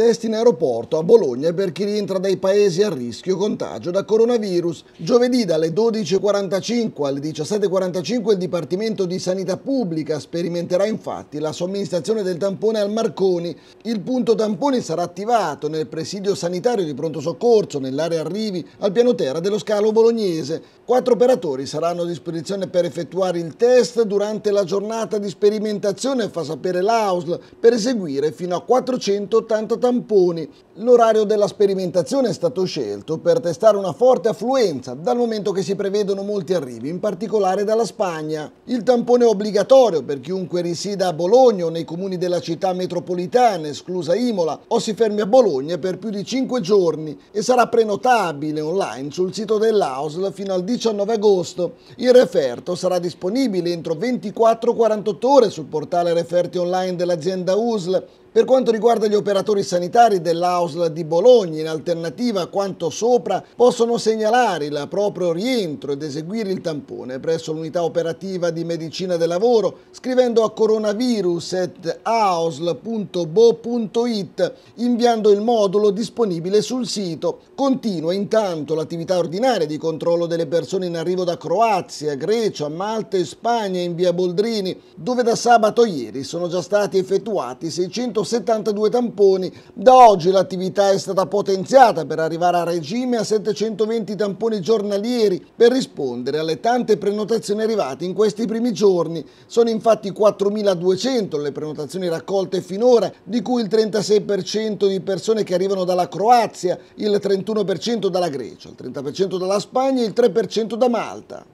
Test in aeroporto a Bologna per chi rientra dai paesi a rischio contagio da coronavirus. Giovedì dalle 12.45 alle 17.45 il Dipartimento di Sanità Pubblica sperimenterà infatti la somministrazione del tampone al Marconi. Il punto tamponi sarà attivato nel presidio sanitario di pronto soccorso nell'area arrivi al piano terra dello scalo bolognese. Quattro operatori saranno a disposizione per effettuare il test durante la giornata di sperimentazione, fa sapere l'AUSL, per eseguire fino a 480 tamponi tamponi. L'orario della sperimentazione è stato scelto per testare una forte affluenza, dal momento che si prevedono molti arrivi, in particolare dalla Spagna. Il tampone è obbligatorio per chiunque risieda a Bologna o nei comuni della città metropolitana, esclusa Imola, o si fermi a Bologna per più di 5 giorni e sarà prenotabile online sul sito dell'AUSL fino al 19 agosto. Il referto sarà disponibile entro 24-48 ore sul portale referti online dell'azienda USL per quanto riguarda gli operatori sanitari dell'Ausla di Bologna, in alternativa a quanto sopra, possono segnalare il proprio rientro ed eseguire il tampone presso l'unità operativa di medicina del lavoro scrivendo a coronavirus.ausl.bo.it inviando il modulo disponibile sul sito. Continua intanto l'attività ordinaria di controllo delle persone in arrivo da Croazia, Grecia, Malta e Spagna in via Boldrini, dove da sabato ieri sono già stati effettuati 600 672 tamponi. Da oggi l'attività è stata potenziata per arrivare a regime a 720 tamponi giornalieri per rispondere alle tante prenotazioni arrivate in questi primi giorni. Sono infatti 4.200 le prenotazioni raccolte finora, di cui il 36% di persone che arrivano dalla Croazia, il 31% dalla Grecia, il 30% dalla Spagna e il 3% da Malta.